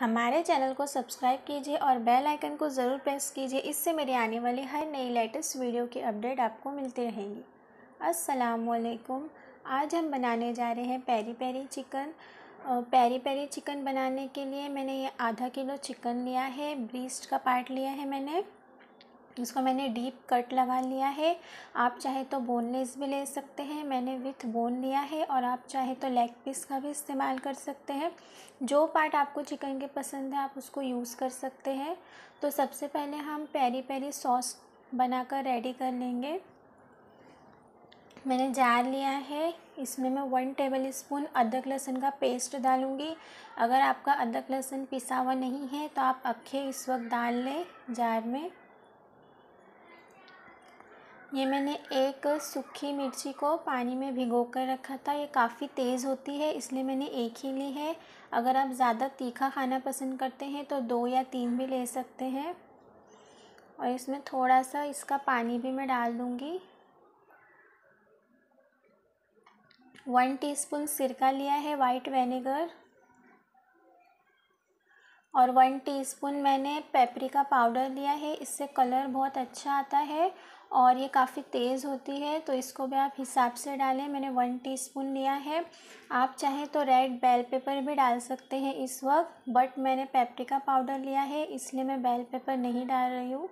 हमारे चैनल को सब्सक्राइब कीजिए और बेल आइकन को ज़रूर प्रेस कीजिए इससे मेरी आने वाली हर नई लेटेस्ट वीडियो की अपडेट आपको मिलती रहेंगी असलकुम आज हम बनाने जा रहे हैं peri peri chicken peri peri chicken बनाने के लिए मैंने ये आधा किलो चिकन लिया है ब्रीस्ट का पार्ट लिया है मैंने इसको मैंने डीप कट लगा लिया है आप चाहे तो बोनलेस भी ले सकते हैं मैंने विथ बोन लिया है और आप चाहे तो लेग पीस का भी इस्तेमाल कर सकते हैं जो पार्ट आपको चिकन के पसंद है आप उसको यूज़ कर सकते हैं तो सबसे पहले हम पेरी पेरी सॉस बनाकर रेडी कर लेंगे मैंने जार लिया है इसमें मैं वन टेबल स्पून अदरक लहसुन का पेस्ट डालूँगी अगर आपका अदरक लहसुन पिसा हुआ नहीं है तो आप अखे इस वक्त डाल लें जार में ये मैंने एक सूखी मिर्ची को पानी में भिगो कर रखा था ये काफ़ी तेज़ होती है इसलिए मैंने एक ही ली है अगर आप ज़्यादा तीखा खाना पसंद करते हैं तो दो या तीन भी ले सकते हैं और इसमें थोड़ा सा इसका पानी भी मैं डाल दूँगी वन टीस्पून सिरका लिया है वाइट वेनेगर और वन टीस्पून मैंने पेपरिका पाउडर लिया है इससे कलर बहुत अच्छा आता है और ये काफ़ी तेज़ होती है तो इसको भी आप हिसाब से डालें मैंने वन टीस्पून लिया है आप चाहें तो रेड बेल पेपर भी डाल सकते हैं इस वक्त बट मैंने पेप्टिका पाउडर लिया है इसलिए मैं बेल पेपर नहीं डाल रही हूँ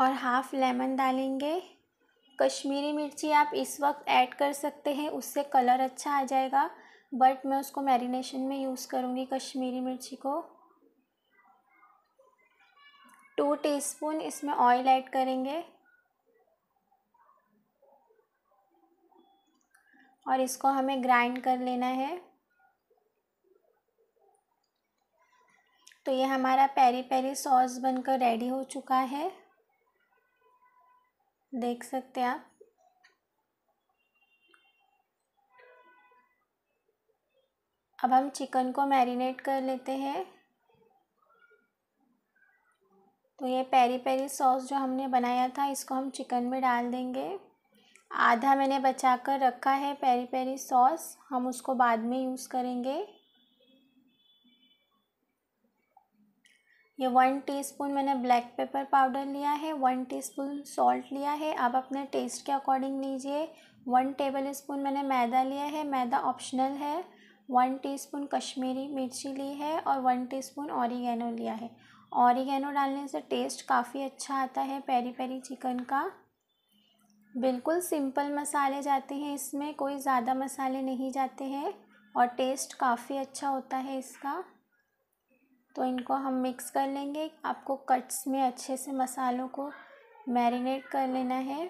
और हाफ़ लेमन डालेंगे कश्मीरी मिर्ची आप इस वक्त ऐड कर सकते हैं उससे कलर अच्छा आ जाएगा बट मैं उसको मैरिनेशन में यूज़ करूँगी कश्मीरी मिर्ची को टू टीस्पून इसमें ऑयल ऐड करेंगे और इसको हमें ग्राइंड कर लेना है तो ये हमारा पेरी पेरी सॉस बनकर रेडी हो चुका है देख सकते हैं आप अब हम चिकन को मैरिनेट कर लेते हैं तो ये पेरी पेरी सॉस जो हमने बनाया था इसको हम चिकन में डाल देंगे आधा मैंने बचा कर रखा है पेरी पेरी सॉस हम उसको बाद में यूज़ करेंगे ये वन टीस्पून मैंने ब्लैक पेपर पाउडर लिया है वन टीस्पून सॉल्ट लिया है आप अपने टेस्ट के अकॉर्डिंग लीजिए वन टेबल स्पून मैंने मैदा लिया है मैदा ऑप्शनल है वन टीस्पून कश्मीरी मिर्ची ली है और वन टीस्पून ऑरिगेनो लिया है ऑरिगेनो डालने से टेस्ट काफ़ी अच्छा आता है पेरी पेरी चिकन का बिल्कुल सिंपल मसाले जाते हैं इसमें कोई ज़्यादा मसाले नहीं जाते हैं और टेस्ट काफ़ी अच्छा होता है इसका तो इनको हम मिक्स कर लेंगे आपको कट्स में अच्छे से मसालों को मैरिनेट कर लेना है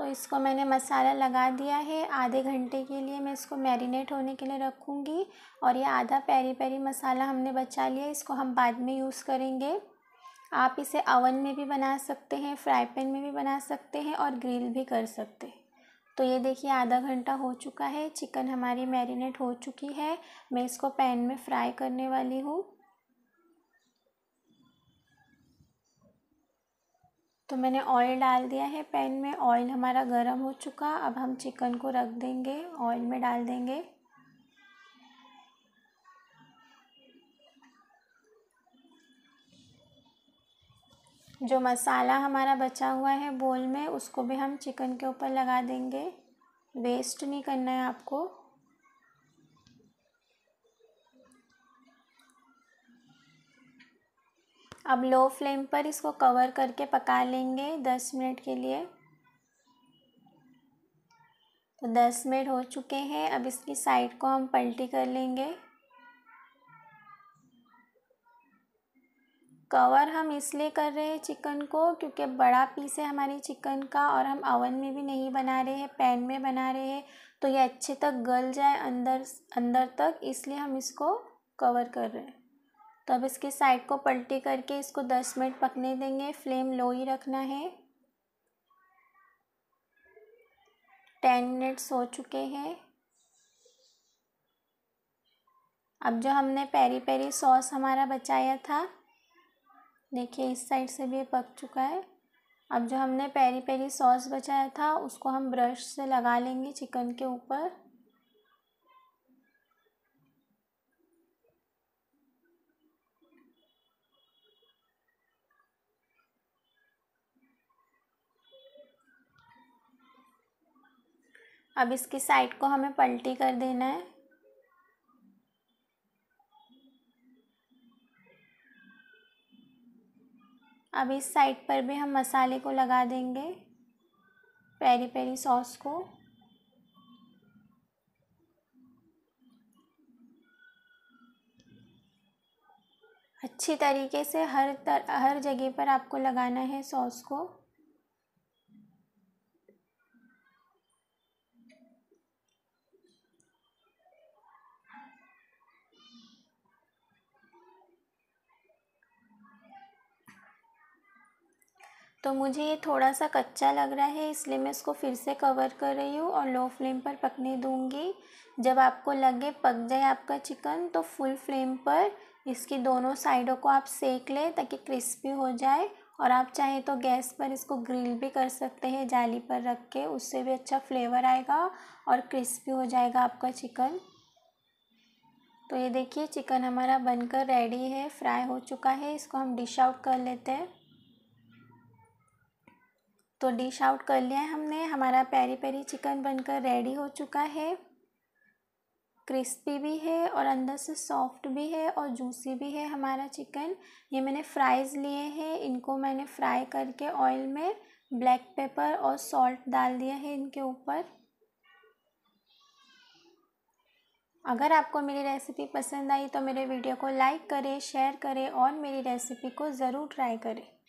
तो इसको मैंने मसाला लगा दिया है आधे घंटे के लिए मैं इसको मैरिनेट होने के लिए रखूँगी और ये आधा पैरी पैरी मसाला हमने बचा लिया इसको हम बाद में यूज़ करेंगे आप इसे अवन में भी बना सकते हैं फ्राई पैन में भी बना सकते हैं और ग्रिल भी कर सकते हैं तो ये देखिए आधा घंटा हो चुका है चिकन हमारी मैरिनेट हो चुकी है मैं इसको पैन में फ्राई करने वाली हूँ तो मैंने ऑयल डाल दिया है पैन में ऑयल हमारा गर्म हो चुका अब हम चिकन को रख देंगे ऑयल में डाल देंगे जो मसाला हमारा बचा हुआ है बोल में उसको भी हम चिकन के ऊपर लगा देंगे वेस्ट नहीं करना है आपको अब लो फ्लेम पर इसको कवर करके पका लेंगे दस मिनट के लिए तो दस मिनट हो चुके हैं अब इसकी साइड को हम पलटी कर लेंगे कवर हम इसलिए कर रहे हैं चिकन को क्योंकि बड़ा पीस है हमारी चिकन का और हम ओवन में भी नहीं बना रहे हैं पैन में बना रहे हैं तो ये अच्छे तक गल जाए अंदर अंदर तक इसलिए हम इसको कवर कर रहे हैं तो अब इसके साइड को पलटी करके इसको दस मिनट पकने देंगे फ्लेम लो ही रखना है टेन मिनट्स हो चुके हैं अब जो हमने पेरी पेरी सॉस हमारा बचाया था देखिए इस साइड से भी पक चुका है अब जो हमने पेरी पेरी सॉस बचाया था उसको हम ब्रश से लगा लेंगे चिकन के ऊपर अब इसकी साइड को हमें पलटी कर देना है अब इस साइड पर भी हम मसाले को लगा देंगे पेरी पेरी सॉस को अच्छी तरीके से हर तर हर जगह पर आपको लगाना है सॉस को तो मुझे ये थोड़ा सा कच्चा लग रहा है इसलिए मैं इसको फिर से कवर कर रही हूँ और लो फ्लेम पर पकने दूँगी जब आपको लगे पक जाए आपका चिकन तो फुल फ्लेम पर इसकी दोनों साइडों को आप सेक लें ताकि क्रिस्पी हो जाए और आप चाहे तो गैस पर इसको ग्रिल भी कर सकते हैं जाली पर रख के उससे भी अच्छा फ्लेवर आएगा और क्रिस्पी हो जाएगा आपका चिकन तो ये देखिए चिकन हमारा बनकर रेडी है फ्राई हो चुका है इसको हम डिश आउट कर लेते हैं तो डिश आउट कर लिया है हमने हमारा पेरी पेरी चिकन बनकर रेडी हो चुका है क्रिस्पी भी है और अंदर से सॉफ्ट भी है और जूसी भी है हमारा चिकन ये मैंने फ्राइज़ लिए हैं इनको मैंने फ्राई करके ऑयल में ब्लैक पेपर और सॉल्ट डाल दिया है इनके ऊपर अगर आपको मेरी रेसिपी पसंद आई तो मेरे वीडियो को लाइक करें शेयर करें और मेरी रेसिपी को ज़रूर ट्राई करें